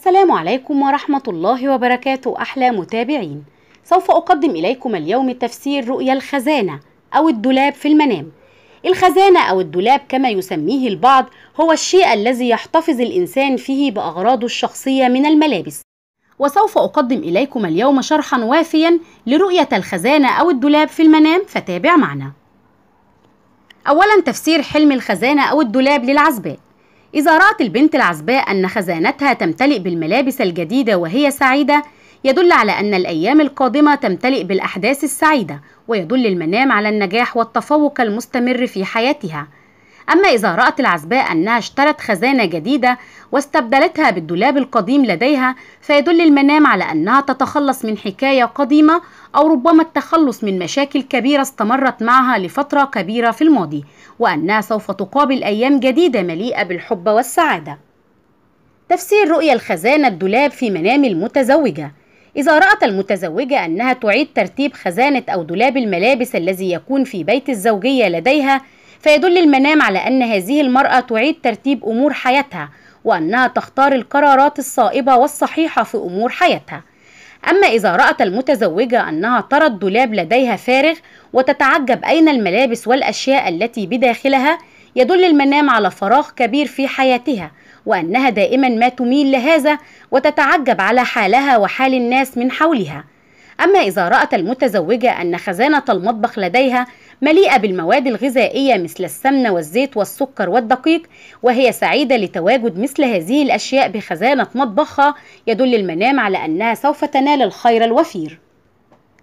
السلام عليكم ورحمة الله وبركاته أحلى متابعين سوف أقدم إليكم اليوم تفسير رؤيا الخزانة أو الدولاب في المنام الخزانة أو الدولاب كما يسميه البعض هو الشيء الذي يحتفظ الإنسان فيه بأغراضه الشخصية من الملابس وسوف أقدم إليكم اليوم شرحا وافيا لرؤية الخزانة أو الدولاب في المنام فتابع معنا أولا تفسير حلم الخزانة أو الدولاب للعزباء إذا رأت البنت العزباء أن خزانتها تمتلئ بالملابس الجديدة وهي سعيدة يدل على أن الأيام القادمة تمتلئ بالأحداث السعيدة ويدل المنام على النجاح والتفوق المستمر في حياتها أما إذا رأت العزباء أنها اشترت خزانة جديدة واستبدلتها بالدولاب القديم لديها فيدل المنام على أنها تتخلص من حكاية قديمة أو ربما التخلص من مشاكل كبيرة استمرت معها لفترة كبيرة في الماضي وأنها سوف تقابل أيام جديدة مليئة بالحب والسعادة تفسير رؤية الخزانة الدولاب في منام المتزوجة إذا رأت المتزوجة أنها تعيد ترتيب خزانة أو دولاب الملابس الذي يكون في بيت الزوجية لديها فيدل المنام على أن هذه المرأة تعيد ترتيب أمور حياتها وأنها تختار القرارات الصائبة والصحيحة في أمور حياتها أما إذا رأت المتزوجة أنها ترى الدولاب لديها فارغ وتتعجب أين الملابس والأشياء التي بداخلها يدل المنام على فراغ كبير في حياتها وأنها دائما ما تميل لهذا وتتعجب على حالها وحال الناس من حولها أما إذا رأت المتزوجة أن خزانة المطبخ لديها مليئة بالمواد الغذائية مثل السمنة والزيت والسكر والدقيق وهي سعيدة لتواجد مثل هذه الأشياء بخزانة مطبخها يدل المنام على أنها سوف تنال الخير الوفير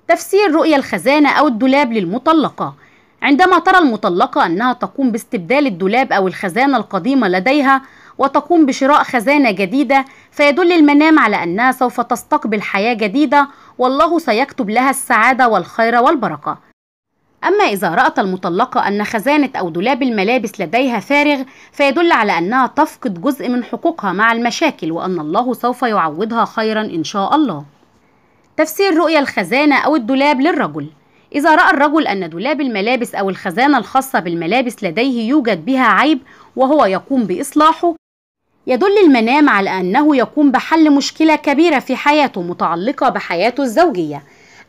تفسير رؤية الخزانة أو الدولاب للمطلقة عندما ترى المطلقة أنها تقوم باستبدال الدولاب أو الخزانة القديمة لديها وتقوم بشراء خزانة جديدة فيدل المنام على أنها سوف تستقبل حياة جديدة والله سيكتب لها السعادة والخير والبركة أما إذا رأت المطلقة أن خزانة أو دولاب الملابس لديها فارغ فيدل على أنها تفقد جزء من حقوقها مع المشاكل وأن الله سوف يعوضها خيرا إن شاء الله تفسير رؤية الخزانة أو الدولاب للرجل إذا رأى الرجل أن دولاب الملابس أو الخزانة الخاصة بالملابس لديه يوجد بها عيب وهو يقوم بإصلاحه يدل المنام على أنه يقوم بحل مشكلة كبيرة في حياته متعلقة بحياته الزوجية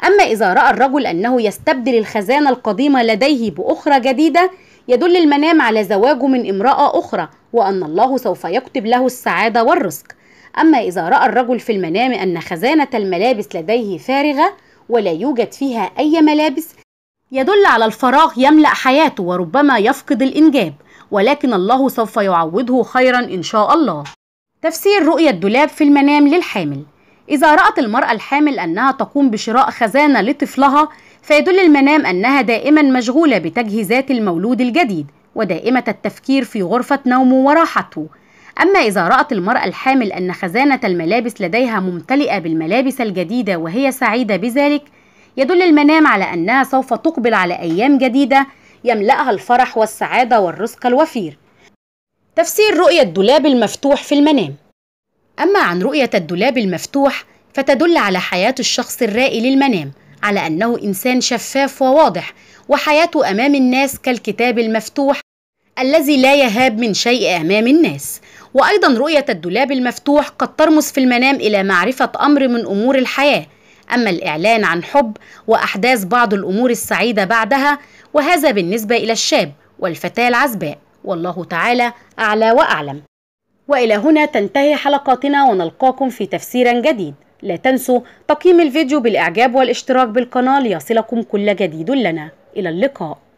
أما إذا رأى الرجل أنه يستبدل الخزانة القديمة لديه بأخرى جديدة يدل المنام على زواجه من امرأة أخرى وأن الله سوف يكتب له السعادة والرزق أما إذا رأى الرجل في المنام أن خزانة الملابس لديه فارغة ولا يوجد فيها أي ملابس يدل على الفراغ يملأ حياته وربما يفقد الإنجاب ولكن الله سوف يعوضه خيرا إن شاء الله تفسير رؤية الدولاب في المنام للحامل إذا رأت المرأة الحامل أنها تقوم بشراء خزانة لطفلها فيدل المنام أنها دائما مشغولة بتجهيزات المولود الجديد ودائمة التفكير في غرفة نومه وراحته أما إذا رأت المرأة الحامل أن خزانة الملابس لديها ممتلئة بالملابس الجديدة وهي سعيدة بذلك يدل المنام على أنها سوف تقبل على أيام جديدة يملأها الفرح والسعادة والرزق الوفير تفسير رؤية الدولاب المفتوح في المنام أما عن رؤية الدولاب المفتوح فتدل على حياة الشخص الرائي للمنام على أنه إنسان شفاف وواضح وحياته أمام الناس كالكتاب المفتوح الذي لا يهاب من شيء أمام الناس وأيضا رؤية الدولاب المفتوح قد ترمز في المنام إلى معرفة أمر من أمور الحياة أما الإعلان عن حب وأحداث بعض الأمور السعيدة بعدها وهذا بالنسبة إلى الشاب والفتاة العزباء والله تعالى أعلى وأعلم وإلى هنا تنتهي حلقاتنا ونلقاكم في تفسير جديد لا تنسوا تقييم الفيديو بالإعجاب والاشتراك بالقناة ليصلكم كل جديد لنا إلى اللقاء